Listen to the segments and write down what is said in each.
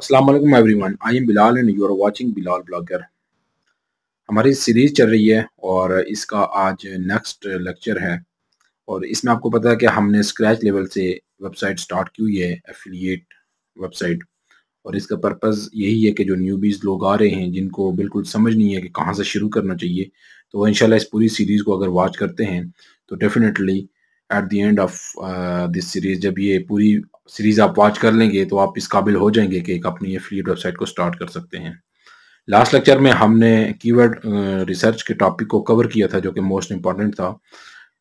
Aslam everyone I am Bilal and you are watching Bilal blogger हमारी series चल रही है और इसका आज नेक्स्ट लेक्चर है और इसमें आपको पता है कि हमने स्क्रैच लेवल से वेबसाइट स्टार्ट की हुई है एफिलियट वेबसाइट और इसका पर्पज़ यही है कि जो न्यूबीज़ लोग आ रहे हैं जिनको बिल्कुल समझ नहीं है कि कहाँ से शुरू करना चाहिए तो वह इन इस पूरी सीरीज़ को अगर वॉच करते हैं तो definitely at the end of this series जब ये पूरी सीरीज़ आप वॉच कर लेंगे तो आप इस काबिल हो जाएंगे कि एक अपनी एफिलिएट वेबसाइट को स्टार्ट कर सकते हैं लास्ट लेक्चर में हमने कीवर्ड रिसर्च के टॉपिक को कवर किया था जो कि मोस्ट इंपॉर्टेंट था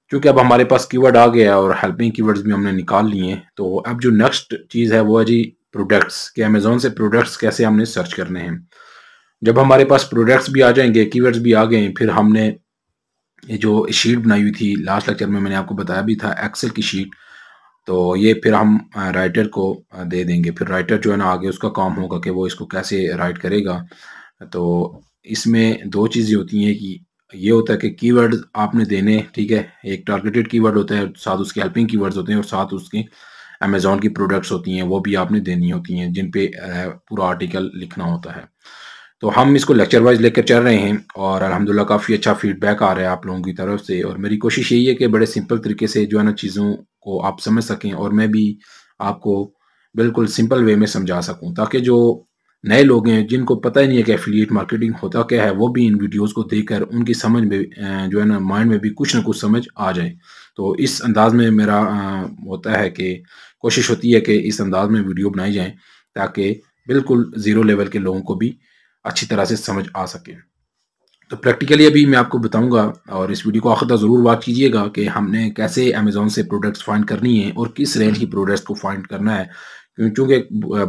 क्योंकि अब हमारे पास कीवर्ड आ गया है और हेल्पिंग कीवर्ड्स भी हमने निकाल लिए तो अब जो नेक्स्ट चीज़ है वो है जी प्रोडक्ट्स कि अमेजोन से प्रोडक्ट्स कैसे हमने सर्च करने हैं जब हमारे पास प्रोडक्ट्स भी आ जाएंगे कीवर्ड्स भी आ गए फिर हमने ये जो शीट बनाई हुई थी लास्ट लेक्चर में मैंने आपको बताया भी था एक्सेल की शीट तो ये फिर हम राइटर को दे देंगे फिर राइटर जो है ना आगे उसका काम होगा कि वो इसको कैसे राइट करेगा तो इसमें दो चीज़ें होती हैं कि ये होता है कि कीवर्ड आपने देने ठीक है एक टारगेटेड कीवर्ड होता है साथ उसके हेल्पिंग कीवर्ड्स होते हैं और साथ उसकी अमेज़ोन की प्रोडक्ट्स होती हैं वो भी आपने देनी होती हैं जिन पे पूरा आर्टिकल लिखना होता है तो हम इसको लेक्चर वाइज लेकर चल रहे हैं और अल्हम्दुलिल्लाह काफ़ी अच्छा फीडबैक आ रहा है आप लोगों की तरफ से और मेरी कोशिश यही है कि बड़े सिंपल तरीके से जो है ना चीज़ों को आप समझ सकें और मैं भी आपको बिल्कुल सिंपल वे में समझा सकूं ताकि जो नए लोग हैं जिनको पता ही नहीं है कि एफिलिएट मार्केटिंग होता क्या है वो भी इन वीडियोज़ को देख उनकी समझ में जो है ना माइंड में भी कुछ ना कुछ समझ आ जाए तो इस अंदाज में मेरा होता है कि कोशिश होती है कि इस अंदाज में वीडियो बनाई जाए ताकि बिल्कुल ज़ीरो लेवल के लोगों को भी अच्छी तरह से समझ आ सके तो प्रैक्टिकली अभी मैं आपको बताऊंगा और इस वीडियो को आखिर तक ज़रूर वॉच कीजिएगा कि हमने कैसे अमेज़ोन से प्रोडक्ट्स फाइंड करनी है और किस रेंज की प्रोडक्ट्स को फाइंड करना है क्योंकि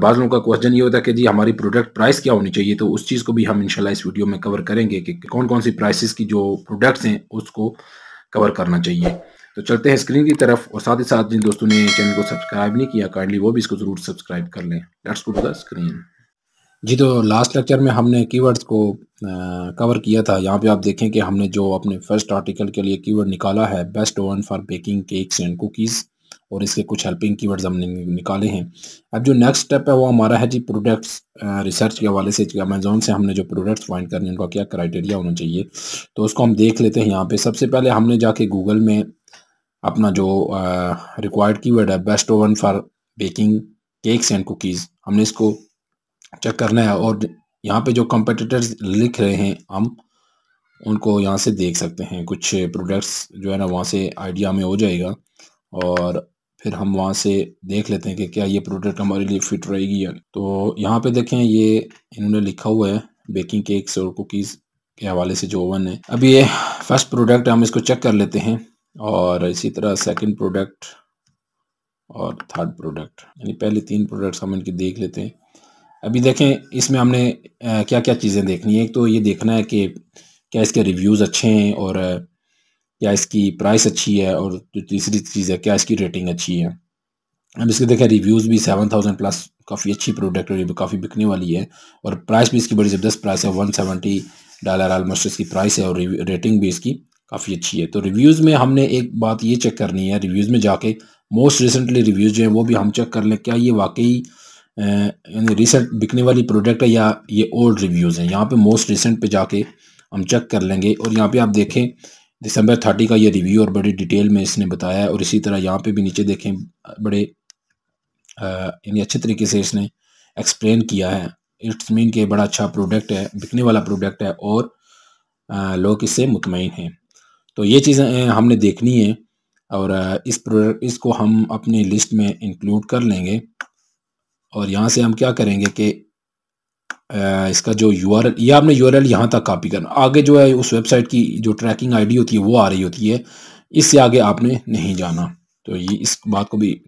बाद लोगों का क्वेश्चन ये होता है कि जी हमारी प्रोडक्ट प्राइस क्या होनी चाहिए तो उस चीज़ को भी हम इनशाला इस वीडियो में कवर करेंगे कि कौन कौन सी प्राइसिस की जो प्रोडक्ट्स हैं उसको कवर करना चाहिए तो चलते हैं स्क्रीन की तरफ और साथ ही साथ जिन दोस्तों ने चैनल को सब्सक्राइब नहीं किया काइंडली वो भी इसको ज़रूर सब्सक्राइब कर लें let's go to the screen जी तो लास्ट लेक्चर में हमने कीवर्ड्स को कवर किया था यहाँ पे आप देखें कि हमने जो अपने फर्स्ट आर्टिकल के लिए कीवर्ड निकाला है best oven for baking cakes and cookies और इसके कुछ हेल्पिंग कीवर्ड्स हमने निकाले हैं अब जो नेक्स्ट स्टेप है वो हमारा है जी प्रोडक्ट्स रिसर्च के हवाले से अमेजोन से हमने जो प्रोडक्ट्स फाइंड करने उनका क्या क्राइटेरिया होना चाहिए तो उसको हम देख लेते हैं यहाँ पे सबसे पहले हमने जाके गूगल में अपना जो रिक्वायर्ड कीवर्ड है best oven for baking cakes and cookies हमने इसको चेक करना है और यहाँ पे जो कंपटीटर्स लिख रहे हैं हम उनको यहाँ से देख सकते हैं कुछ प्रोडक्ट्स जो है ना वहाँ से आइडिया में हो जाएगा और फिर हम वहाँ से देख लेते हैं कि क्या ये प्रोडक्ट हमारे लिए फिट रहेगी या तो यहाँ पे देखें ये इन्होंने लिखा हुआ है बेकिंग केक्स और कुकीज़ के हवाले से जो ओवन है अब ये फर्स्ट प्रोडक्ट हम इसको चेक कर लेते हैं और इसी तरह सेकेंड प्रोडक्ट और थर्ड प्रोडक्ट यानी पहले तीन प्रोडक्ट्स हम इनके देख लेते हैं अभी देखें इसमें हमने क्या क्या चीज़ें देखनी है एक तो ये देखना है कि क्या इसके रिव्यूज़ अच्छे हैं और क्या इसकी प्राइस अच्छी है और जो तीसरी चीज़ है क्या इसकी रेटिंग अच्छी है अब इसके देखें रिव्यूज़ भी सेवन थाउजेंड प्लस काफ़ी अच्छी प्रोडक्ट है काफ़ी बिकने वाली है और प्राइस भी इसकी बड़ी ज़बरदस्त प्राइस है वन सेवेंटी डॉलर आलमोस्ट इसकी प्राइस है और रेटिंग भी इसकी काफ़ी अच्छी है तो रिव्यूज़ में हमने एक बात ये चेक करनी है रिव्यूज़ में जाके मोस्ट रिसेंटली रिव्यूज़ जो हैं वो भी हम चेक कर लें क्या ये वाकई यानी रिसेंट बिकने वाली प्रोडक्ट है या ये ओल्ड रिव्यूज़ हैं यहाँ पे मोस्ट रिसेंट पे जाके हम चेक कर लेंगे और यहाँ पे आप देखें दिसंबर थर्टी का ये रिव्यू और बड़ी डिटेल में इसने बताया है और इसी तरह यहाँ पे भी नीचे देखें बड़े यानी अच्छे तरीके से इसने एक्सप्लेन किया है इट्स मीन कि बड़ा अच्छा प्रोडक्ट है बिकने वाला प्रोडक्ट है और लोग इससे मुतमिन हैं तो ये चीज़ें हमने देखनी है और इस प्रोडक्ट इसको हम अपनी लिस्ट में इंक्लूड कर लेंगे और यहाँ से हम क्या करेंगे कि इसका जो यू आर एल या आपने यू आर एल यहाँ तक कापी करना आगे जो है उस वेबसाइट की जो ट्रैकिंग आईडी होती है वो आ रही होती है इससे आगे आपने नहीं जाना तो ये इस बात को भी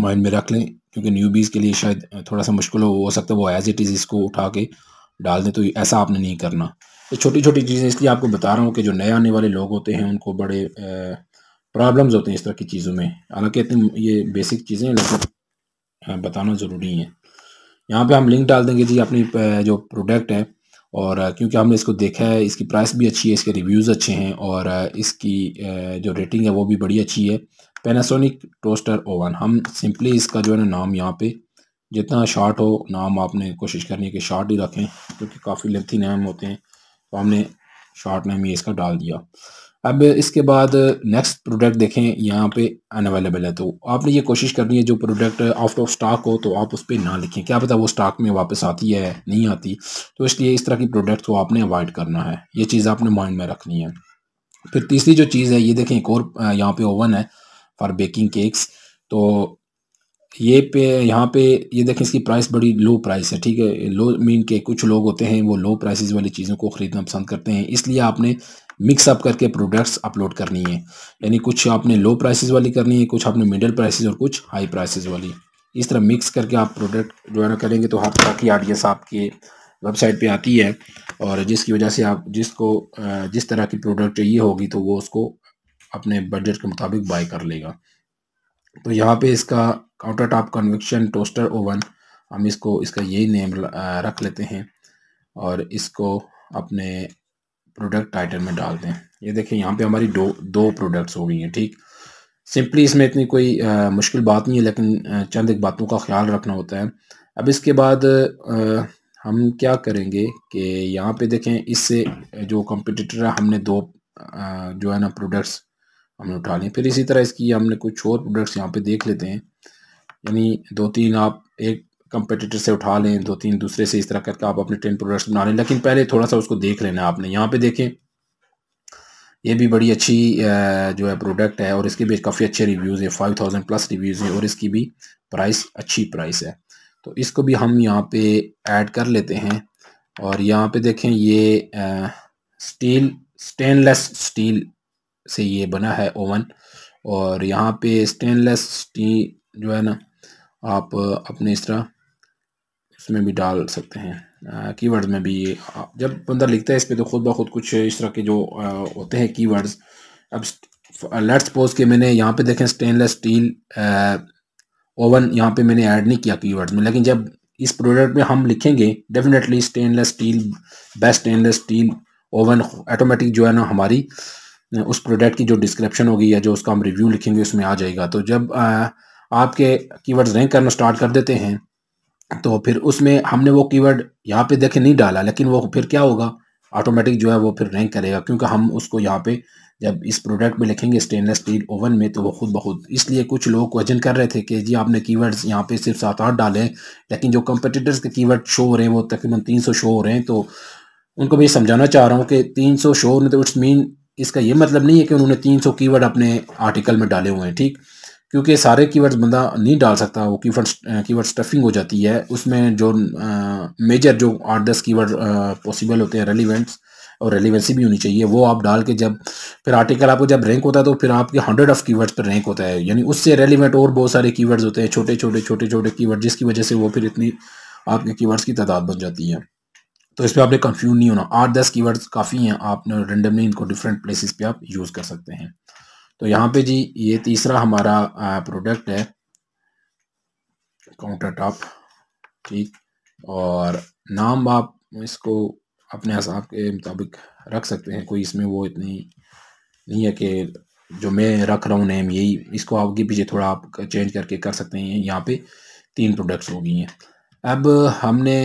माइंड में रख लें क्योंकि न्यू बीज़ के लिए शायद थोड़ा सा मुश्किल हो हो सकता है वो एज इट इज़ इसको उठा के डाल दें तो ऐसा आपने नहीं करना तो छोटी छोटी चीज़ें इसलिए आपको बता रहा हूँ कि जो नए आने वाले लोग होते हैं उनको बड़े प्रॉब्लम्स होते हैं इस तरह की चीज़ों में हालांकि इतनी ये बेसिक चीज़ें लेकिन बताना ज़रूरी है यहाँ पे हम लिंक डाल देंगे जी अपनी जो प्रोडक्ट है और क्योंकि हमने इसको देखा है इसकी प्राइस भी अच्छी है इसके रिव्यूज़ अच्छे हैं और इसकी जो रेटिंग है वो भी बड़ी अच्छी है पेनासोनिक टोस्टर ओवन हम सिंपली इसका जो है ना नाम यहाँ पे जितना शार्ट हो नाम आपने कोशिश करनी है कि शार्ट ही रखें क्योंकि काफ़ी लेंथी नाम होते हैं तो हमने शार्ट नेम ये इसका डाल दिया अब इसके बाद नेक्स्ट प्रोडक्ट देखें यहाँ पे अनअवेलेबल है तो आपने ये कोशिश करनी है जो प्रोडक्ट आउट ऑफ स्टॉक हो तो आप उस पर ना लिखें क्या पता वो स्टॉक में वापस आती है नहीं आती तो इसलिए इस तरह की प्रोडक्ट को आपने अवॉइड करना है ये चीज़ आपने माइंड में रखनी है फिर तीसरी जो चीज़ है ये देखें एक और यहाँ पे ओवन है फॉर बेकिंग केक्स तो ये पे यहाँ पे ये देखें इसकी प्राइस बड़ी लो प्राइस है ठीक है लो मीन के कुछ लोग होते हैं वो लो प्राइसेस वाली चीज़ों को ख़रीदना पसंद करते हैं इसलिए आपने मिक्स अप करके प्रोडक्ट्स अपलोड करनी है यानी कुछ आपने लो प्राइसेस वाली करनी है कुछ आपने मिडिल प्राइसेस और कुछ हाई प्राइसेस वाली इस तरह मिक्स करके आप प्रोडक्ट जो है ना करेंगे तो हर तरह की ऑडियंस आपके वेबसाइट पे आती है और जिसकी वजह से आप जिसको जिस तरह की प्रोडक्ट चाहिए होगी तो वो उसको अपने बजट के मुताबिक बाय कर लेगा तो यहाँ पे इसका counter top convection toaster oven हम इसको इसका यही नेम रख लेते हैं और इसको अपने प्रोडक्ट टाइटल में डाल दें ये देखें यहाँ पे हमारी दो दो प्रोडक्ट्स हो गई हैं ठीक सिंपली इसमें इतनी कोई आ, मुश्किल बात नहीं है लेकिन चंद एक बातों का ख्याल रखना होता है अब इसके बाद आ, हम क्या करेंगे कि यहाँ पे देखें इससे जो कंपटीटर है हमने दो आ, जो है ना प्रोडक्ट्स हमने उठा लें फिर इसी तरह इसकी हमने कुछ और प्रोडक्ट्स यहाँ पे देख लेते हैं यानी दो तीन आप एक कंपटीटर से उठा लें दो तीन दूसरे से इस तरह करके आप अपने टेन प्रोडक्ट्स बना लें लेकिन पहले थोड़ा सा उसको देख लेना आपने यहाँ पे देखें ये भी बड़ी अच्छी जो है प्रोडक्ट है और इसके भी काफ़ी अच्छे रिव्यूज़ है फाइव थाउजेंड प्लस रिव्यूज़ है और इसकी भी प्राइस अच्छी प्राइस है तो इसको भी हम यहाँ पर ऐड कर लेते हैं और यहाँ पर देखें ये स्टील स्टेनलेस स्टील से ये बना है ओवन और यहाँ पे स्टेनलेस स्टील जो है ना आप अपने इस तरह उसमें भी डाल सकते हैं कीवर्ड्स में भी ये जब बंदा लिखता है इस पर तो खुद ब खुद कुछ इस तरह के जो आ, होते हैं कीवर्ड्स अब लेट्स पोज के मैंने यहाँ पे देखें स्टेनलेस स्टील ओवन यहाँ पे मैंने ऐड नहीं किया कीवर्ड्स में लेकिन जब इस प्रोडक्ट में हम लिखेंगे definitely stainless steel best stainless steel oven automatic जो है ना हमारी उस प्रोडक्ट की जो डिस्क्रिप्शन होगी या जो उसका हम रिव्यू लिखेंगे उसमें आ जाएगा तो जब आ, आपके कीवर्ड्स रैंक करना स्टार्ट कर देते हैं तो फिर उसमें हमने वो कीवर्ड यहाँ पे देखे नहीं डाला लेकिन वो फिर क्या होगा ऑटोमेटिक जो है वो फिर रैंक करेगा क्योंकि हम उसको यहाँ पे जब इस प्रोडक्ट में लिखेंगे स्टेनलेस स्टील ओवन में तो वो खुद बहुत इसलिए कुछ लोग क्वेश्चन कर रहे थे कि जी आपने कीवर्ड्स यहाँ पर सिर्फ सात आठ डाले लेकिन जो कंपटीटर्स के कीवर्ड शो हो रहे हैं वो तकरीबन तीन सौ शो हो रहे हैं तो उनको मैं समझाना चाह रहा हूँ कि तीन सौ शो तो इट्स मीन इसका ये मतलब नहीं है कि उन्होंने 300 कीवर्ड अपने आर्टिकल में डाले हुए हैं ठीक क्योंकि सारे कीवर्ड्स बंदा नहीं डाल सकता वो कीवर्ड कीवर्ड स्टफिंग हो जाती है उसमें जो मेजर जो आठ दस कीवर्ड पॉसिबल होते हैं रेलिवेंट्स और रेलिवेंसी भी होनी चाहिए वो आप डाल के जब फिर आर्टिकल आपको जब रैंक होता है तो फिर आपके हंड्रेड ऑफ कीवर्ड्स पर रैंक होता है यानी उससे रेलिवेंट और बहुत सारे कीवर्ड्स होते हैं छोटे छोटे छोटे छोटे कीवर्ड जिसकी वजह से वो फिर इतनी आपके कीवर्ड्स की तादाद बन जाती है तो इस पर आपने कंफ्यूज नहीं होना आठ दस कीवर्ड्स काफ़ी हैं आप रेंडमली इनको डिफरेंट प्लेसेस पे आप यूज़ कर सकते हैं तो यहाँ पे जी ये तीसरा हमारा प्रोडक्ट है काउंटर टॉप ठीक और नाम आप इसको अपने हिसाब के मुताबिक रख सकते हैं कोई इसमें वो इतनी नहीं है कि जो मैं रख रहा हूँ नेम यही इसको आपके पीछे थोड़ा आप चेंज करके कर सकते हैं यहाँ पे तीन प्रोडक्ट्स हो गई हैं अब हमने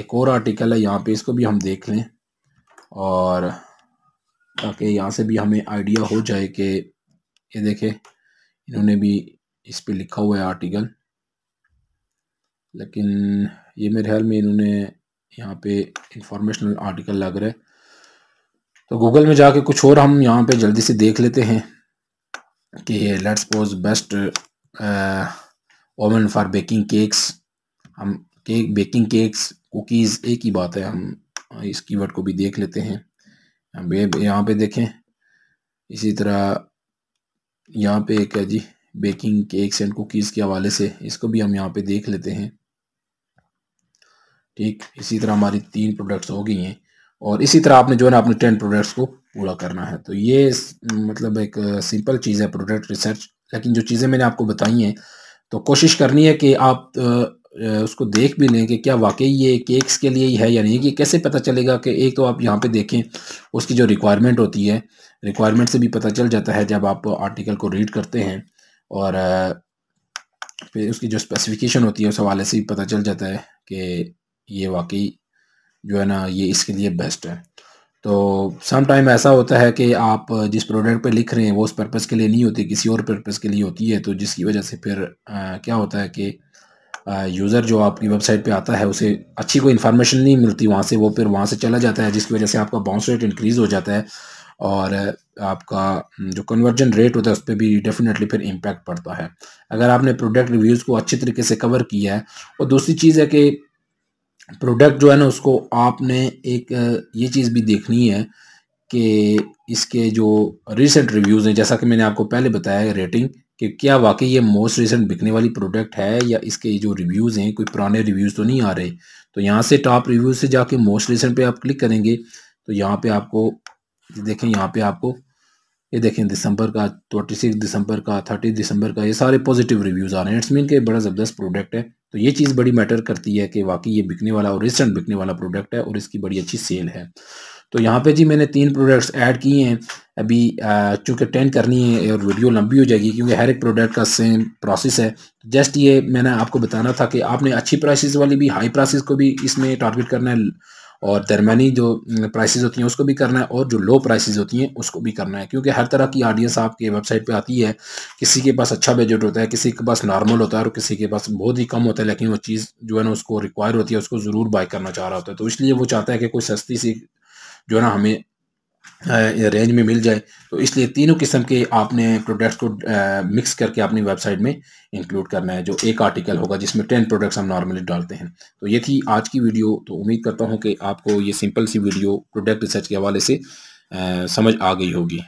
एक और आर्टिकल है यहाँ पे इसको भी हम देख लें और ताकि यहाँ से भी हमें आइडिया हो जाए कि ये देखें इन्होंने भी इस पर लिखा हुआ है आर्टिकल लेकिन ये मेरे ख्याल में इन्होंने यहाँ पे इंफॉर्मेशनल आर्टिकल लग रहा है तो गूगल में जाके कुछ और हम यहाँ पे जल्दी से देख लेते हैं कि let's pose best oven for baking cakes हम केक बेकिंग केक्स कुकीज़ एक ही बात है हम इस कीवर्ड को भी देख लेते हैं यहाँ पे देखें इसी तरह यहाँ पे एक है जी बेकिंग केक्स एंड कुकीज़ के हवाले से इसको भी हम यहाँ पे देख लेते हैं ठीक इसी तरह हमारी तीन प्रोडक्ट्स हो गई हैं और इसी तरह आपने जो है ना अपने टेन प्रोडक्ट्स को पूरा करना है तो ये मतलब एक सिंपल चीज़ है प्रोडक्ट रिसर्च लेकिन जो चीज़ें मैंने आपको बताई हैं तो कोशिश करनी है कि आप उसको देख भी लें कि क्या वाकई ये केक्स के लिए ही है या नहीं कि कैसे पता चलेगा कि एक तो आप यहाँ पे देखें उसकी जो रिक्वायरमेंट होती है रिक्वायरमेंट से भी पता चल जाता है जब आप आर्टिकल को रीड करते हैं और फिर उसकी जो स्पेसिफिकेशन होती है उस हवाले से भी पता चल जाता है कि ये वाकई जो है ना ये इसके लिए बेस्ट है तो सम टाइम ऐसा होता है कि आप जिस प्रोडक्ट पे लिख रहे हैं वो उस पर्पज़ के लिए नहीं होती किसी और पर्पज़ के लिए होती है तो जिसकी वजह से फिर आ, क्या होता है कि यूज़र जो आपकी वेबसाइट पे आता है उसे अच्छी कोई इन्फॉर्मेशन नहीं मिलती वहाँ से वो फिर वहाँ से चला जाता है जिसकी वजह से आपका बाउंस रेट इंक्रीज़ हो जाता है और आपका हम्म, जो कन्वर्जन रेट होता है उस पर भी डेफिनेटली फिर इम्पैक्ट पड़ता है अगर आपने प्रोडक्ट रिव्यूज़ को अच्छे तरीके से कवर किया है और दूसरी चीज़ है कि प्रोडक्ट जो है ना उसको आपने एक ये चीज़ भी देखनी है कि इसके जो रिसेंट रिव्यूज़ हैं जैसा कि मैंने आपको पहले बताया रेटिंग कि क्या वाकई ये मोस्ट रिसेंट बिकने वाली प्रोडक्ट है या इसके जो रिव्यूज़ हैं कोई पुराने रिव्यूज़ तो नहीं आ रहे तो यहाँ से टॉप रिव्यूज़ से जाके मोस्ट रिसेंट पे आप क्लिक करेंगे तो यहाँ पे आपको देखें यहाँ पे आपको ये देखें दिसंबर का ट्वेंटी सिक्स दिसंबर का थर्टी दिसंबर का ये सारे पॉजिटिव रिव्यूज़ आ रहे हैं इट्स मीन के बड़ा ज़बरदस्त प्रोडक्ट है तो ये चीज़ बड़ी मैटर करती है कि वाकई ये बिकने वाला और रिसेंट बिकने वाला प्रोडक्ट है और इसकी बड़ी अच्छी सेल है तो यहाँ पे जी मैंने तीन प्रोडक्ट्स ऐड किए हैं अभी चूँकि टेन करनी है और वीडियो लंबी हो जाएगी क्योंकि हर एक प्रोडक्ट का सेम प्रोसेस है जस्ट ये मैंने आपको बताना था कि आपने अच्छी प्राइसेस वाली भी हाई प्राइसेस को भी इसमें टारगेट करना है और दरमियानी जो प्राइसेस होती हैं उसको भी करना है और जो लो प्राइसेस होती हैं उसको भी करना है क्योंकि हर तरह की ऑडियंस आपके वेबसाइट पे आती है किसी के पास अच्छा बजट होता है किसी के पास नॉर्मल होता है और किसी के पास बहुत ही कम होता है लेकिन वो चीज़ जो है ना उसको रिक्वायर होती है उसको ज़रूर बाय करना चाह रहा होता है तो इसलिए वो चाहता है कि कोई सस्ती सी जो ना हमें रेंज में मिल जाए तो इसलिए तीनों किस्म के आपने प्रोडक्ट्स को मिक्स करके अपनी वेबसाइट में इंक्लूड करना है जो एक आर्टिकल होगा जिसमें टेन प्रोडक्ट्स हम नॉर्मली डालते हैं तो ये थी आज की वीडियो तो उम्मीद करता हूँ कि आपको ये सिंपल सी वीडियो प्रोडक्ट रिसर्च के हवाले से आ, समझ आ गई होगी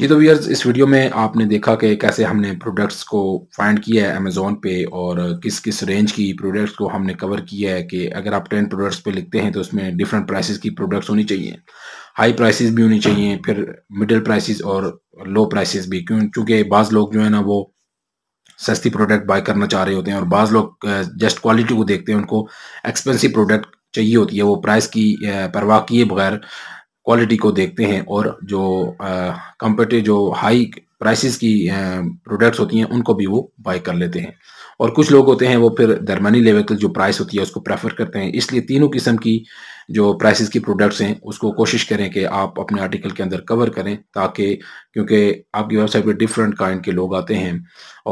ये तो वीयर्स इस वीडियो में आपने देखा कि कैसे हमने प्रोडक्ट्स को फाइंड किया है अमेज़ोन पे और किस किस रेंज की प्रोडक्ट्स को हमने कवर किया है कि अगर आप टेन प्रोडक्ट्स पे लिखते हैं तो उसमें डिफरेंट प्राइसेस की प्रोडक्ट्स होनी चाहिए हाई प्राइसेस भी होनी चाहिए फिर मिडिल प्राइसेस और लो प्राइसेस भी क्यों चूँकि बाज़ लोग जो है ना वो सस्ती प्रोडक्ट बाय करना चाह रहे होते हैं और बाज़ लोग जस्ट क्वालिटी को देखते हैं उनको एक्सपेंसिव प्रोडक्ट चाहिए होती है वो प्राइस की परवाह किए बगैर क्वालिटी को देखते हैं और जो कंपेटिव जो हाई प्राइसेस की प्रोडक्ट्स होती हैं उनको भी वो बाय कर लेते हैं और कुछ लोग होते हैं वो फिर दरमानी लेवल की जो प्राइस होती है उसको प्रेफर करते हैं इसलिए तीनों किस्म की जो प्राइसेस की प्रोडक्ट्स हैं उसको कोशिश करें कि आप अपने आर्टिकल के अंदर कवर करें ताकि क्योंकि आपकी वेबसाइट पर डिफरेंट काइंड के लोग आते हैं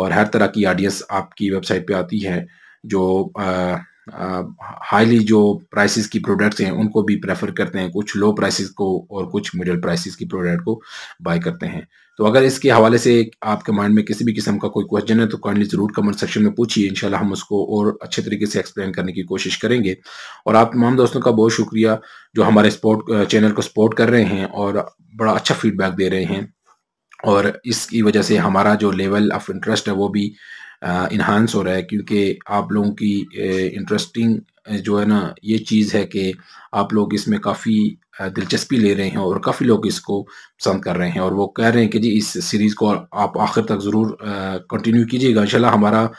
और हर तरह की ऑडियंस आपकी वेबसाइट पर आती है जो आ, हाईली जो प्राइसेस की प्रोडक्ट्स हैं उनको भी प्रेफर करते हैं कुछ लो प्राइसेस को और कुछ मिडिल प्राइसेस की प्रोडक्ट को बाय करते हैं तो अगर इसके हवाले से आपके माइंड में किसी भी किस्म का कोई क्वेश्चन है तो काइंडली ज़रूर कमेंट सेक्शन में पूछिए इंशाल्लाह हम उसको और अच्छे तरीके से एक्सप्लेन करने की कोशिश करेंगे और आप तमाम दोस्तों का बहुत शुक्रिया जो हमारे स्पोर्ट चैनल को सपोर्ट कर रहे हैं और बड़ा अच्छा फीडबैक दे रहे हैं और इसकी वजह से हमारा जो लेवल ऑफ इंटरेस्ट है वो भी इन्हांस हो रहा है क्योंकि आप लोगों की इंटरेस्टिंग जो है ना ये चीज़ है कि आप लोग इसमें काफ़ी दिलचस्पी ले रहे हैं और काफ़ी लोग इसको पसंद कर रहे हैं और वो कह रहे हैं कि जी इस सीरीज़ को आप आखिर तक ज़रूर कंटिन्यू कीजिएगा इन हमारा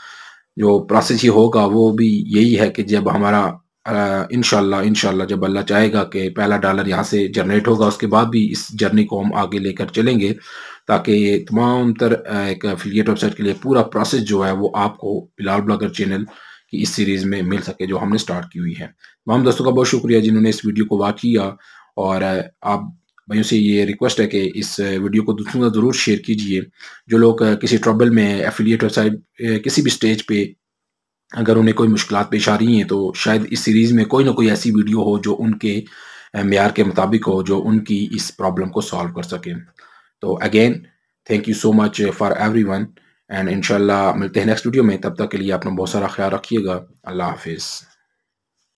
जो प्रोसेस ही होगा वो भी यही है कि जब हमारा इन शाला जब अल्लाह चाहेगा कि पहला डॉलर यहाँ से जनरेट होगा उसके बाद भी इस जर्नी को हम आगे लेकर चलेंगे ताकि तमाम तर एक अफिलियट वेबसाइट के लिए पूरा प्रोसेस जो है वो आपको बिलाल ब्लॉगर चैनल की इस सीरीज़ में मिल सके जो हमने स्टार्ट की हुई है तमाम दोस्तों का बहुत शुक्रिया जिन्होंने इस वीडियो को वाक किया और आप भाइयों से ये रिक्वेस्ट है कि इस वीडियो को दूसरों का ज़रूर शेयर कीजिए जो लोग किसी ट्रबल में एफिलिएट वेबसाइट किसी भी स्टेज पे अगर उन्हें कोई मुश्किल पेश आ रही हैं तो शायद इस सीरीज़ में कोई ना कोई ऐसी वीडियो हो जो उनके मैार के मुताबिक हो जो उनकी इस प्रॉब्लम को सॉल्व कर सकें तो again thank you so much for every one and इन मिलते हैं नेक्स्ट वीडियो में तब तक के लिए अपना बहुत सारा ख्याल रखिएगा अल्लाह हाफिज़